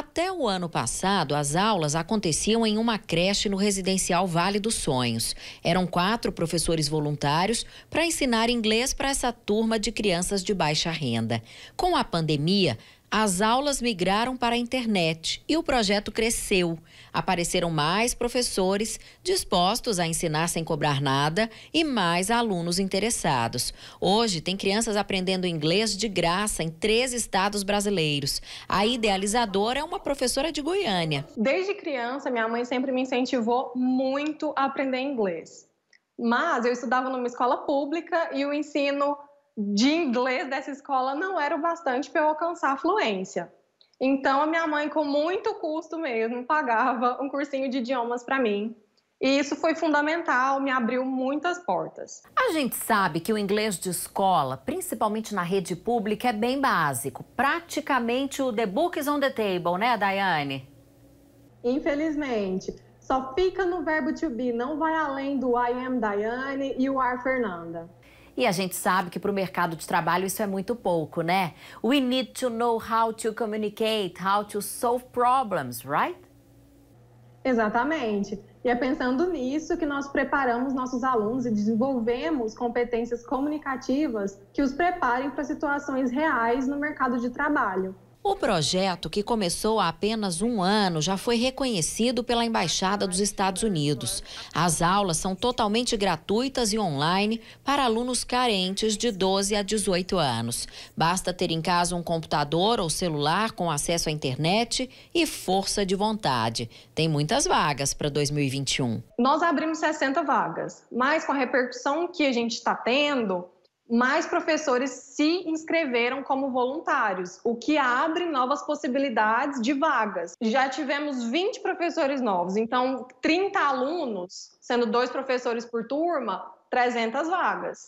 Até o ano passado, as aulas aconteciam em uma creche no residencial Vale dos Sonhos. Eram quatro professores voluntários para ensinar inglês para essa turma de crianças de baixa renda. Com a pandemia, as aulas migraram para a internet e o projeto cresceu. Apareceram mais professores dispostos a ensinar sem cobrar nada e mais alunos interessados. Hoje, tem crianças aprendendo inglês de graça em três estados brasileiros. A idealizadora é uma professora de Goiânia. Desde criança, minha mãe sempre me incentivou muito a aprender inglês. Mas eu estudava numa escola pública e o ensino de inglês dessa escola não era o bastante para eu alcançar a fluência. Então a minha mãe, com muito custo mesmo, pagava um cursinho de idiomas para mim. E isso foi fundamental, me abriu muitas portas. A gente sabe que o inglês de escola, principalmente na rede pública, é bem básico. Praticamente o The Book is on the Table, né, Daiane? Infelizmente. Só fica no verbo to be, não vai além do I am Daiane e o are Fernanda. E a gente sabe que para o mercado de trabalho isso é muito pouco, né? We need to know how to communicate, how to solve problems, right? Exatamente. E é pensando nisso que nós preparamos nossos alunos e desenvolvemos competências comunicativas que os preparem para situações reais no mercado de trabalho. O projeto, que começou há apenas um ano, já foi reconhecido pela Embaixada dos Estados Unidos. As aulas são totalmente gratuitas e online para alunos carentes de 12 a 18 anos. Basta ter em casa um computador ou celular com acesso à internet e força de vontade. Tem muitas vagas para 2021. Nós abrimos 60 vagas, mas com a repercussão que a gente está tendo, mais professores se inscreveram como voluntários, o que abre novas possibilidades de vagas. Já tivemos 20 professores novos, então 30 alunos, sendo dois professores por turma, 300 vagas.